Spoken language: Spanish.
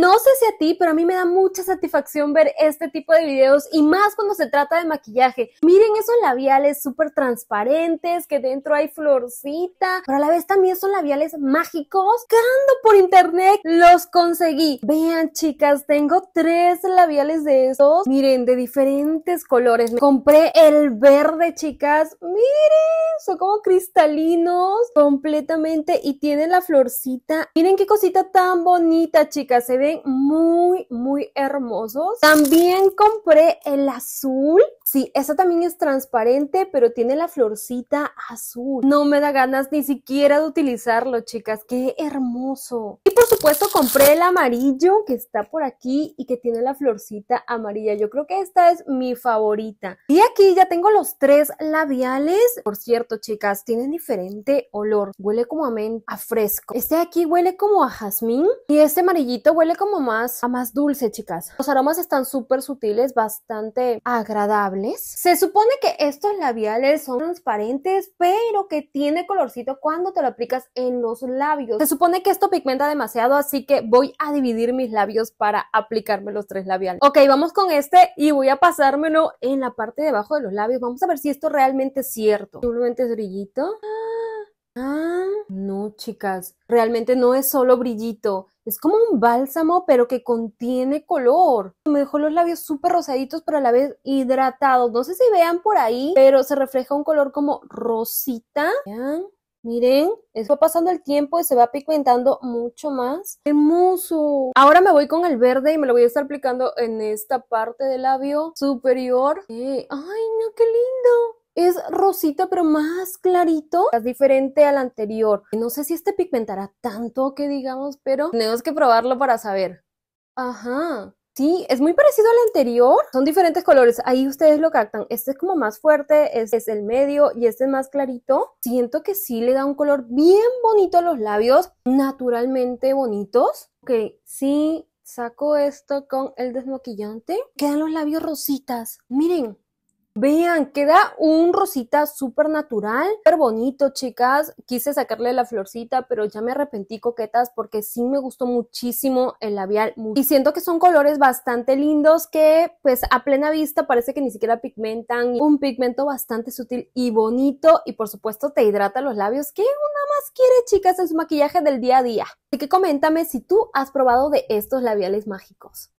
No sé si a ti, pero a mí me da mucha satisfacción ver este tipo de videos y más cuando se trata de maquillaje. Miren esos labiales súper transparentes, que dentro hay florcita, pero a la vez también son labiales mágicos. Cando por internet los conseguí. Vean, chicas, tengo tres labiales de estos, Miren, de diferentes colores. compré el verde, chicas. Miren son como cristalinos completamente y tienen la florcita. Miren qué cosita tan bonita, chicas. Se ven muy, muy hermosos. También compré el azul. Sí, esa también es transparente, pero tiene la florcita azul. No me da ganas ni siquiera de utilizarlo, chicas. Qué hermoso por supuesto compré el amarillo que está por aquí y que tiene la florcita amarilla. Yo creo que esta es mi favorita. Y aquí ya tengo los tres labiales. Por cierto, chicas, tienen diferente olor. Huele como a, a fresco. Este aquí huele como a jazmín y este amarillito huele como más a más dulce, chicas. Los aromas están súper sutiles, bastante agradables. Se supone que estos labiales son transparentes, pero que tiene colorcito cuando te lo aplicas en los labios. Se supone que esto pigmenta demasiado así que voy a dividir mis labios para aplicarme los tres labiales. Ok, vamos con este y voy a pasármelo en la parte de abajo de los labios. Vamos a ver si esto realmente es cierto. Simplemente es brillito. Ah, ah. no, chicas, realmente no es solo brillito, es como un bálsamo, pero que contiene color. Me dejó los labios súper rosaditos, pero a la vez hidratados. No sé si vean por ahí, pero se refleja un color como rosita. ¿Vean? Miren, esto va pasando el tiempo y se va pigmentando mucho más. ¡Hermoso! Ahora me voy con el verde y me lo voy a estar aplicando en esta parte del labio superior. ¡Ay, no, qué lindo! es rosita pero más clarito, es diferente al anterior. No sé si este pigmentará tanto que digamos, pero tenemos que probarlo para saber. Ajá. Sí, es muy parecido al anterior. Son diferentes colores. Ahí ustedes lo captan. Este es como más fuerte, este es el medio y este es más clarito. Siento que sí le da un color bien bonito a los labios, naturalmente bonitos. Ok, sí, saco esto con el desmaquillante. Quedan los labios rositas. Miren, Vean, queda un rosita súper natural, súper bonito, chicas. Quise sacarle la florcita, pero ya me arrepentí, coquetas, porque sí me gustó muchísimo el labial. Y siento que son colores bastante lindos que, pues, a plena vista parece que ni siquiera pigmentan. Un pigmento bastante sutil y bonito. Y, por supuesto, te hidrata los labios. ¿Qué una más quiere, chicas? su maquillaje del día a día. Así que coméntame si tú has probado de estos labiales mágicos.